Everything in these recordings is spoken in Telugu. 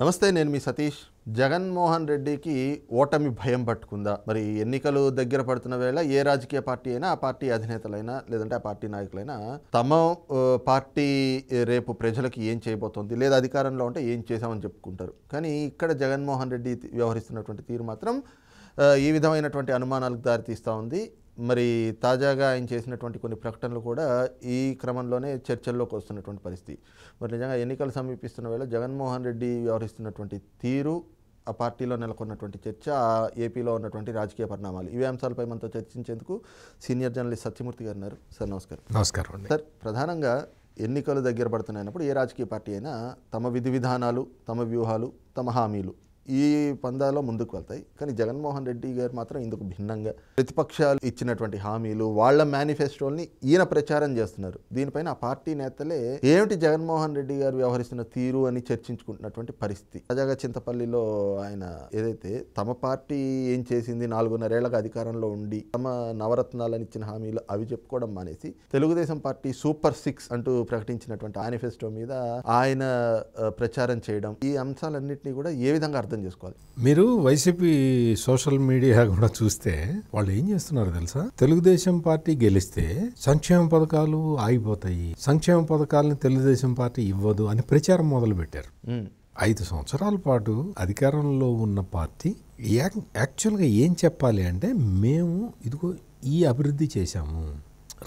నమస్తే నేను మీ సతీష్ జగన్మోహన్ రెడ్డికి ఓటమి భయం పట్టుకుందా మరి ఎన్నికలు దగ్గర పడుతున్న వేళ ఏ రాజకీయ పార్టీ అయినా ఆ పార్టీ అధినేతలైనా లేదంటే ఆ పార్టీ నాయకులైనా తమ పార్టీ రేపు ప్రజలకు ఏం చేయబోతోంది లేదా అధికారంలో ఉంటే ఏం చేశామని చెప్పుకుంటారు కానీ ఇక్కడ జగన్మోహన్ రెడ్డి వ్యవహరిస్తున్నటువంటి తీరు మాత్రం ఈ విధమైనటువంటి అనుమానాలకు దారితీస్తూ ఉంది మరి తాజాగా ఆయన చేసినటువంటి కొన్ని ప్రకటనలు కూడా ఈ క్రమంలోనే చర్చల్లోకి వస్తున్నటువంటి పరిస్థితి మరి నిజంగా ఎన్నికలు సమీపిస్తున్న వేళ జగన్మోహన్ రెడ్డి వ్యవహరిస్తున్నటువంటి తీరు ఆ పార్టీలో నెలకొన్నటువంటి చర్చ ఏపీలో ఉన్నటువంటి రాజకీయ పరిణామాలు ఇవే అంశాలపై మనతో చర్చించేందుకు సీనియర్ జర్నలిస్ట్ సత్యమూర్తి గారు ఉన్నారు సార్ నమస్కారం నమస్కారం సార్ ప్రధానంగా ఎన్నికలు దగ్గర పడుతున్నప్పుడు ఏ రాజకీయ పార్టీ అయినా తమ విధి విధానాలు తమ వ్యూహాలు తమ హామీలు ఈ పందాలో ముందుకు వెళ్తాయి కానీ జగన్మోహన్ రెడ్డి గారు మాత్రం ఇందుకు భిన్నంగా ప్రతిపక్షాలు ఇచ్చినటువంటి హామీలు వాళ్ళ మేనిఫెస్టోల్ని ఈయన ప్రచారం చేస్తున్నారు దీనిపైన ఆ పార్టీ నేతలే ఏమిటి జగన్మోహన్ రెడ్డి గారు వ్యవహరిస్తున్న తీరు అని చర్చించుకుంటున్నటువంటి పరిస్థితి తాజాగా చింతపల్లిలో ఆయన ఏదైతే తమ పార్టీ ఏం చేసింది నాలుగున్నరేళ్లకు అధికారంలో ఉండి తమ నవరత్నాలను ఇచ్చిన హామీలు అవి చెప్పుకోవడం మానేసి తెలుగుదేశం పార్టీ సూపర్ సిక్స్ అంటూ ప్రకటించినటువంటి మేనిఫెస్టో మీద ఆయన ప్రచారం చేయడం ఈ అంశాలన్నింటినీ కూడా ఏ విధంగా అర్థం అర్థం చేసుకోవాలి మీరు వైసీపీ సోషల్ మీడియా కూడా చూస్తే వాళ్ళు ఏం చేస్తున్నారు తెలుసా తెలుగుదేశం పార్టీ గెలిస్తే సంక్షేమ పథకాలు ఆగిపోతాయి సంక్షేమ పథకాలను తెలుగుదేశం పార్టీ ఇవ్వదు అని ప్రచారం మొదలు పెట్టారు ఐదు సంవత్సరాల పాటు అధికారంలో ఉన్న పార్టీ యాక్చువల్గా ఏం చెప్పాలి అంటే మేము ఇదిగో ఈ అభివృద్ధి చేశాము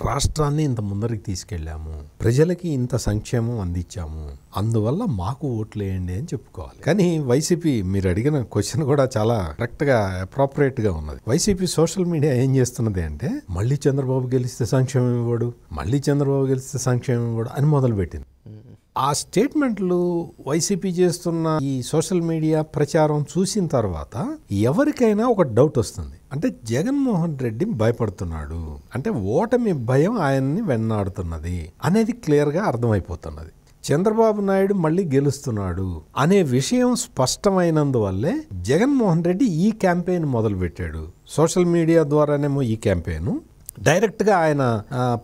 రాష్ట్రాన్ని ఇంత ముందరికి తీసుకెళ్లాము ప్రజలకి ఇంత సంక్షేమం అందించాము అందువల్ల మాకు ఓట్లు వేయండి అని చెప్పుకోవాలి కానీ వైసీపీ మీరు అడిగిన క్వశ్చన్ కూడా చాలా కరెక్ట్గా గా ఉన్నది వైసీపీ సోషల్ మీడియా ఏం చేస్తున్నది అంటే మళ్ళీ చంద్రబాబు గెలిస్తే సంక్షేమం ఇవ్వడు మళ్ళీ చంద్రబాబు గెలిస్తే సంక్షేమం ఇవ్వడు అని మొదలుపెట్టింది ఆ స్టేట్మెంట్లు వైసీపీ చేస్తున్న ఈ సోషల్ మీడియా ప్రచారం చూసిన తర్వాత ఎవరికైనా ఒక డౌట్ వస్తుంది అంటే జగన్మోహన్ రెడ్డి భయపడుతున్నాడు అంటే ఓటమి భయం ఆయన్ని వెన్నాడుతున్నది అనేది క్లియర్గా అర్థమైపోతున్నది చంద్రబాబు నాయుడు మళ్ళీ గెలుస్తున్నాడు అనే విషయం స్పష్టమైనందువల్లే జగన్మోహన్ రెడ్డి ఈ క్యాంపెయిన్ మొదలుపెట్టాడు సోషల్ మీడియా ద్వారానేమో ఈ క్యాంపెయిన్ డైరెక్ట్గా ఆయన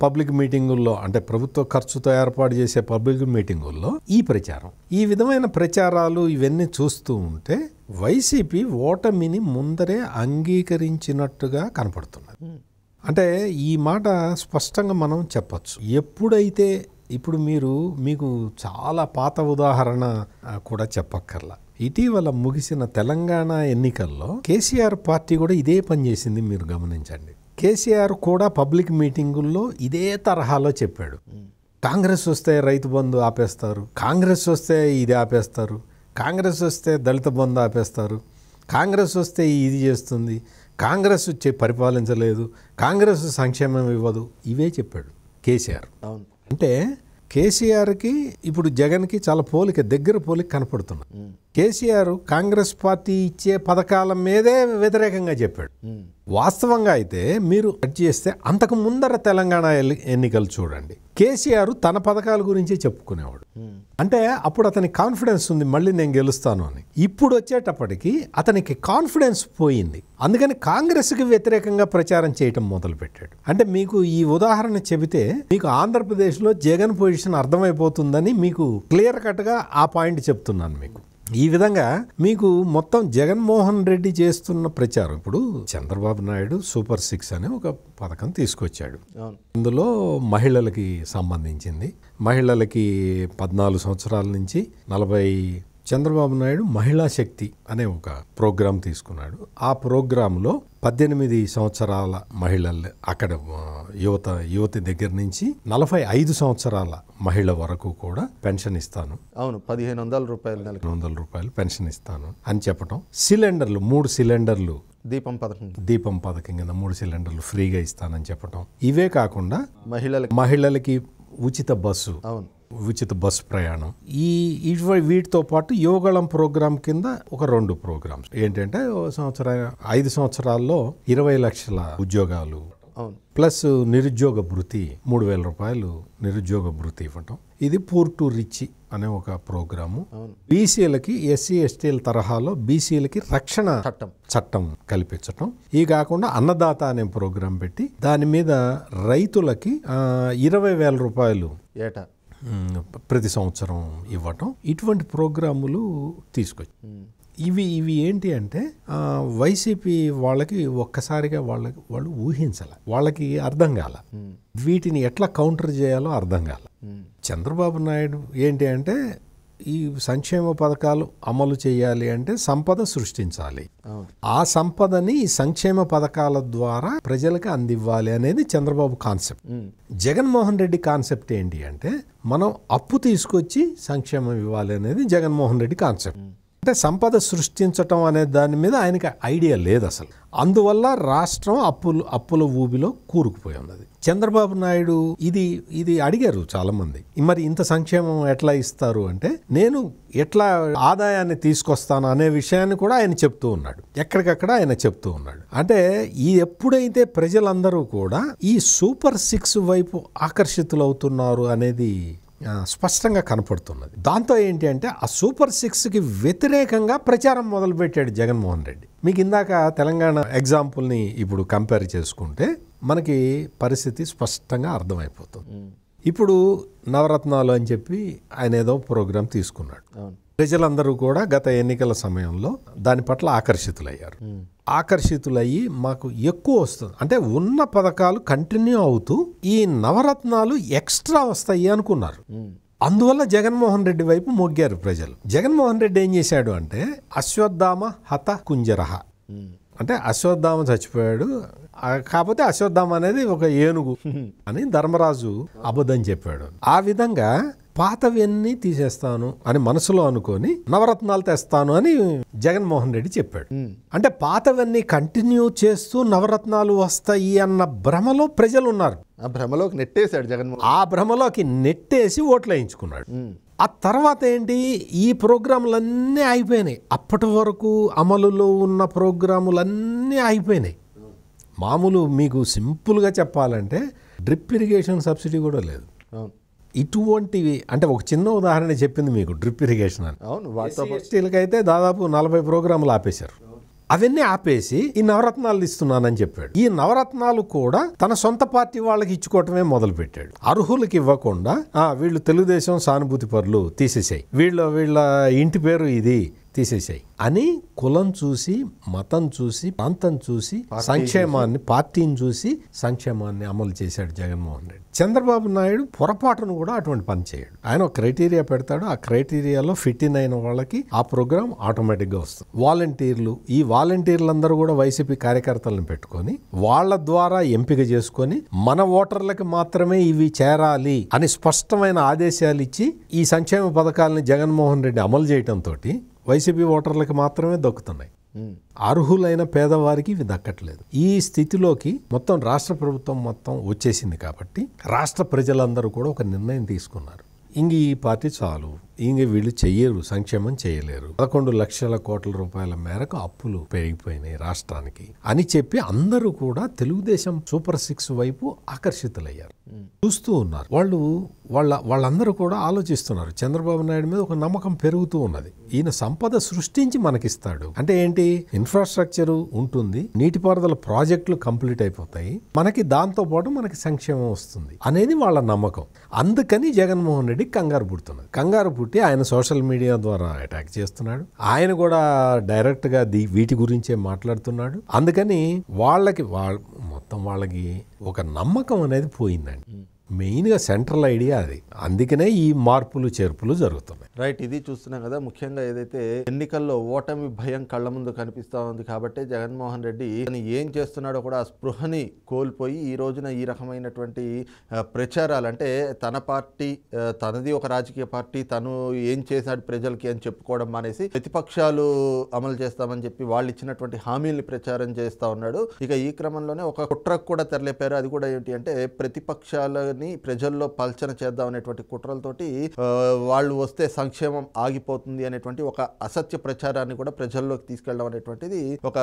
పబ్లిక్ మీటింగుల్లో అంటే ప్రభుత్వ ఖర్చుతో ఏర్పాటు చేసే పబ్లిక్ మీటింగుల్లో ఈ ప్రచారం ఈ విధమైన ప్రచారాలు ఇవన్నీ చూస్తూ ఉంటే వైసీపీ ఓటమిని ముందరే అంగీకరించినట్టుగా కనపడుతున్నది అంటే ఈ మాట స్పష్టంగా మనం చెప్పచ్చు ఎప్పుడైతే ఇప్పుడు మీరు మీకు చాలా పాత ఉదాహరణ కూడా చెప్పక్కర్లా ఇటీవల ముగిసిన తెలంగాణ ఎన్నికల్లో కేసీఆర్ పార్టీ కూడా ఇదే పని చేసింది మీరు గమనించండి కేసీఆర్ కూడా పబ్లిక్ మీటింగుల్లో ఇదే తరహాలో చెప్పాడు కాంగ్రెస్ వస్తే రైతు బంధు ఆపేస్తారు కాంగ్రెస్ వస్తే ఇది ఆపేస్తారు కాంగ్రెస్ వస్తే దళిత బంధు ఆపేస్తారు కాంగ్రెస్ వస్తే ఇది చేస్తుంది కాంగ్రెస్ వచ్చే పరిపాలించలేదు కాంగ్రెస్ సంక్షేమం ఇవ్వదు ఇవే చెప్పాడు కేసీఆర్ అంటే కేసీఆర్కి ఇప్పుడు జగన్కి చాలా పోలిక దగ్గర పోలిక కనపడుతున్నాయి కేసీఆర్ కాంగ్రెస్ పార్టీ ఇచ్చే పథకాల మీదే వ్యతిరేకంగా చెప్పాడు వాస్తవంగా అయితే మీరు కట్ చేస్తే అంతకు ముందర తెలంగాణ ఎన్నికలు చూడండి కేసీఆర్ తన పథకాల గురించే చెప్పుకునేవాడు అంటే అప్పుడు అతని కాన్ఫిడెన్స్ ఉంది మళ్ళీ నేను గెలుస్తాను అని ఇప్పుడు వచ్చేటప్పటికి అతనికి కాన్ఫిడెన్స్ పోయింది అందుకని కాంగ్రెస్కి వ్యతిరేకంగా ప్రచారం చేయటం మొదలుపెట్టాడు అంటే మీకు ఈ ఉదాహరణ చెబితే మీకు ఆంధ్రప్రదేశ్లో జగన్ పొజిషన్ అర్థమైపోతుందని మీకు క్లియర్ కట్గా ఆ పాయింట్ చెప్తున్నాను మీకు ఈ విధంగా మీకు మొత్తం జగన్మోహన్ రెడ్డి చేస్తున్న ప్రచారం ఇప్పుడు చంద్రబాబు నాయుడు సూపర్ సిక్స్ అనే ఒక పథకం తీసుకొచ్చాడు ఇందులో మహిళలకి సంబంధించింది మహిళలకి పద్నాలుగు సంవత్సరాల నుంచి నలభై చంద్రబాబు నాయుడు మహిళా శక్తి అనే ఒక ప్రోగ్రాం తీసుకున్నాడు ఆ ప్రోగ్రాంలో పద్దెనిమిది సంవత్సరాల మహిళలు అక్కడ యువత యువతి దగ్గర నుంచి నలభై ఐదు సంవత్సరాల మహిళ వరకు కూడా పెన్షన్ ఇస్తాను అవును పదిహేను వందల రూపాయలు నలభై వందల రూపాయలు పెన్షన్ ఇస్తాను అని చెప్పడం సిలిండర్లు మూడు సిలిండర్లు దీపం పథకం దీపం పథకం కింద మూడు సిలిండర్లు ఫ్రీగా ఇస్తానని చెప్పడం ఇవే కాకుండా మహిళలకి మహిళలకి ఉచిత బస్సు అవును ఉచిత బస్సు ప్రయాణం ఈ వీటితో పాటు యువగళం ప్రోగ్రాం కింద ఒక రెండు ప్రోగ్రామ్స్ ఏంటంటే సంవత్సర ఐదు సంవత్సరాల్లో ఇరవై లక్షల ఉద్యోగాలు ప్లస్ నిరుద్యోగ భృతి మూడు వేల రూపాయలు నిరుద్యోగ భృతి ఇవ్వటం ఇది పూర్ టు రిచ్ అనే ఒక ప్రోగ్రాము బీసీలకి ఎస్సీ ఎస్టీల తరహాలో బీసీలకి రక్షణ చట్టం చట్టం కల్పించటం ఈ కాకుండా అన్నదాత అనే ప్రోగ్రాం పెట్టి దాని మీద రైతులకి ఇరవై వేల రూపాయలు ఏటా ప్రతి సంవత్సరం ఇవ్వటం ఇటువంటి ప్రోగ్రాములు తీసుకొచ్చి ఇవి ఇవి ఏంటి అంటే వైసీపీ వాళ్ళకి ఒక్కసారిగా వాళ్ళకి వాళ్ళు ఊహించాల వాళ్ళకి అర్థం కాల వీటిని ఎట్లా కౌంటర్ చేయాలో అర్థం కాల చంద్రబాబు నాయుడు ఏంటి అంటే ఈ సంక్షేమ పథకాలు అమలు చేయాలి అంటే సంపద సృష్టించాలి ఆ సంపదని ఈ సంక్షేమ పథకాల ద్వారా ప్రజలకు అందివ్వాలి అనేది చంద్రబాబు కాన్సెప్ట్ జగన్మోహన్ రెడ్డి కాన్సెప్ట్ ఏంటి అంటే మనం అప్పు తీసుకొచ్చి సంక్షేమం ఇవ్వాలి అనేది జగన్మోహన్ రెడ్డి కాన్సెప్ట్ అంటే సంపద సృష్టించటం అనే దాని మీద ఆయనకి ఐడియా లేదు అసలు అందువల్ల రాష్ట్రం అప్పులు అప్పుల ఊబిలో కూరుకుపోయి ఉన్నది చంద్రబాబు నాయుడు ఇది ఇది అడిగారు చాలామంది మరి ఇంత సంక్షేమం ఎట్లా ఇస్తారు అంటే నేను ఎట్లా ఆదాయాన్ని తీసుకొస్తాను అనే విషయాన్ని కూడా ఆయన చెప్తూ ఉన్నాడు ఎక్కడికక్కడ ఆయన చెప్తూ ఉన్నాడు అంటే ఈ ఎప్పుడైతే ప్రజలందరూ కూడా ఈ సూపర్ సిక్స్ వైపు ఆకర్షితులవుతున్నారు అనేది స్పష్టంగా కనపడుతున్నది దాంతో ఏంటి అంటే ఆ సూపర్ సిక్స్కి వ్యతిరేకంగా ప్రచారం మొదలుపెట్టాడు జగన్మోహన్ రెడ్డి మీకు ఇందాక తెలంగాణ ఎగ్జాంపుల్ని ఇప్పుడు కంపేర్ చేసుకుంటే మనకి పరిస్థితి స్పష్టంగా అర్థమైపోతుంది ఇప్పుడు నవరత్నాలు అని చెప్పి ఆయన ఏదో ప్రోగ్రాం తీసుకున్నాడు ప్రజలందరూ కూడా గత ఎన్నికల సమయంలో దాని పట్ల ఆకర్షితులయ్యారు ఆకర్షితులయ్యి మాకు ఎక్కువ వస్తుంది అంటే ఉన్న పథకాలు కంటిన్యూ అవుతూ ఈ నవరత్నాలు ఎక్స్ట్రా వస్తాయి అనుకున్నారు అందువల్ల జగన్మోహన్ రెడ్డి వైపు మొగ్గారు ప్రజలు జగన్మోహన్ రెడ్డి ఏం చేశాడు అంటే అశ్వత్థామ హత కుంజరహ అంటే అశ్వత్థామ చచ్చిపోయాడు కాకపోతే అశ్వత్థామ అనేది ఒక ఏనుగు అని ధర్మరాజు అబద్ధం చెప్పాడు ఆ విధంగా పాతవన్నీ తీసేస్తాను అని మనసులో అనుకొని నవరత్నాలు తెస్తాను అని జగన్మోహన్ రెడ్డి చెప్పాడు అంటే పాతవన్నీ కంటిన్యూ చేస్తూ నవరత్నాలు వస్తాయి అన్న భ్రమలో ప్రజలు ఉన్నారు ఆ భ్రమలోకి నెట్టేశాడు జగన్మోహన్ ఆ భ్రమలోకి నెట్టేసి ఓట్లు వేయించుకున్నాడు ఆ తర్వాత ఏంటి ఈ ప్రోగ్రాములన్నీ అయిపోయినాయి అప్పటి వరకు అమలులో ఉన్న ప్రోగ్రాములన్నీ అయిపోయినాయి మామూలు మీకు సింపుల్గా చెప్పాలంటే డ్రిప్ ఇరిగేషన్ సబ్సిడీ కూడా లేదు ఇటువంటివి అంటే ఒక చిన్న ఉదాహరణ చెప్పింది మీకు డ్రిప్ ఇరిగేషన్ అని అవును ఎస్టీలకైతే దాదాపు నలభై ప్రోగ్రాములు ఆపేశారు అవన్నీ ఆపేసి ఈ నవరత్నాలు ఇస్తున్నానని చెప్పాడు ఈ నవరత్నాలు కూడా తన సొంత పార్టీ వాళ్ళకి ఇచ్చుకోవటమే మొదలుపెట్టాడు అర్హులకి ఇవ్వకుండా వీళ్ళు తెలుగుదేశం సానుభూతి పరులు తీసేసాయి వీళ్ళ వీళ్ళ ఇంటి పేరు ఇది తీసేసాయి అని కులం చూసి మతం చూసి ప్రాంతం చూసి సంక్షేమాన్ని పార్టీని చూసి సంక్షేమాన్ని అమలు చేశాడు జగన్మోహన్ రెడ్డి చంద్రబాబు నాయుడు పొరపాటును కూడా అటువంటి పని చేయడు ఆయన ఒక క్రైటీరియా పెడతాడు ఆ క్రైటీరియాలో ఫిట్ ఇన్ అయిన వాళ్ళకి ఆ ప్రోగ్రామ్ ఆటోమేటిక్గా వస్తుంది వాలంటీర్లు ఈ వాలంటీర్లందరూ కూడా వైసీపీ కార్యకర్తలను పెట్టుకొని వాళ్ళ ద్వారా ఎంపిక చేసుకొని మన ఓటర్లకి మాత్రమే ఇవి చేరాలి అని స్పష్టమైన ఆదేశాలు ఇచ్చి ఈ సంక్షేమ పథకాలని జగన్మోహన్ రెడ్డి అమలు చేయడంతో వైసీపీ ఓటర్లకు మాత్రమే దక్కుతున్నాయి అర్హులైన పేదవారికి ఇవి దక్కట్లేదు ఈ స్థితిలోకి మొత్తం రాష్ట్ర ప్రభుత్వం మొత్తం వచ్చేసింది కాబట్టి రాష్ట్ర ప్రజలందరూ కూడా ఒక నిర్ణయం తీసుకున్నారు ఇంక ఈ పార్టీ చాలు ఇంక వీళ్ళు చెయ్యరు సంక్షేమం చేయలేరు పదకొండు లక్షల కోట్ల రూపాయల మేరకు అప్పులు పెరిగిపోయినాయి రాష్ట్రానికి అని చెప్పి అందరూ కూడా తెలుగుదేశం సూపర్ సిక్స్ వైపు ఆకర్షితులయ్యారు చూస్తూ ఉన్నారు వాళ్ళు వాళ్ళ వాళ్ళందరూ కూడా ఆలోచిస్తున్నారు చంద్రబాబు నాయుడు మీద ఒక నమ్మకం పెరుగుతూ ఉన్నది ఈయన సంపద సృష్టించి మనకిస్తాడు అంటే ఏంటి ఇన్ఫ్రాస్ట్రక్చర్ ఉంటుంది నీటిపారుదల ప్రాజెక్టులు కంప్లీట్ అయిపోతాయి మనకి దాంతో పాటు మనకి సంక్షేమం వస్తుంది అనేది వాళ్ళ నమ్మకం అందుకని జగన్మోహన్ రెడ్డి కంగారు పుడుతున్నది కంగారు పుట్టి ఆయన సోషల్ మీడియా ద్వారా అటాక్ చేస్తున్నాడు ఆయన కూడా డైరెక్ట్గా దీ వీటి గురించే మాట్లాడుతున్నాడు అందుకని వాళ్ళకి వాళ్ళ మొత్తం వాళ్ళకి ఒక నమ్మకం అనేది పోయిందండి మెయిన్గా సెంట్రల్ ఐడియా అది అందుకనే ఈ మార్పులు చేర్పులు జరుగుతున్నాయి రైట్ ఇది చూస్తున్నాం కదా ముఖ్యంగా ఏదైతే ఎన్నికల్లో ఓటమి భయం కళ్ళ ముందు కనిపిస్తూ ఉంది కాబట్టి జగన్మోహన్ రెడ్డి తను ఏం చేస్తున్నాడో కూడా ఆ స్పృహని కోల్పోయి ఈ రోజున ఈ రకమైనటువంటి ప్రచారాలు అంటే తన పార్టీ తనది ఒక రాజకీయ పార్టీ తను ఏం చేశాడు ప్రజలకి అని చెప్పుకోవడం మానేసి ప్రతిపక్షాలు అమలు చేస్తామని చెప్పి వాళ్ళు ఇచ్చినటువంటి హామీల్ని ప్రచారం చేస్తూ ఉన్నాడు ఇక ఈ క్రమంలోనే ఒక కుట్రకు కూడా తెరలేపారు అది కూడా ఏంటి అంటే ప్రతిపక్షాల అందరినీ ప్రజల్లో పల్చన చేద్దాం అనేటువంటి కుట్రలతోటి వాళ్ళు వస్తే సంక్షేమం ఆగిపోతుంది అనేటువంటి ఒక అసత్య ప్రచారాన్ని కూడా ప్రజల్లోకి తీసుకెళ్ళడం అనేటువంటిది ఒక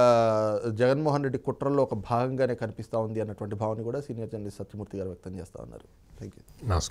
జగన్మోహన్ రెడ్డి కుట్రల్లో ఒక భాగంగానే కనిపిస్తూ ఉంది అన్నటువంటి భావన కూడా సీనియర్ జర్నలిస్ట్ సత్యమూర్తి గారు వ్యక్తం చేస్తూ ఉన్నారు థ్యాంక్ యూ నమస్కారం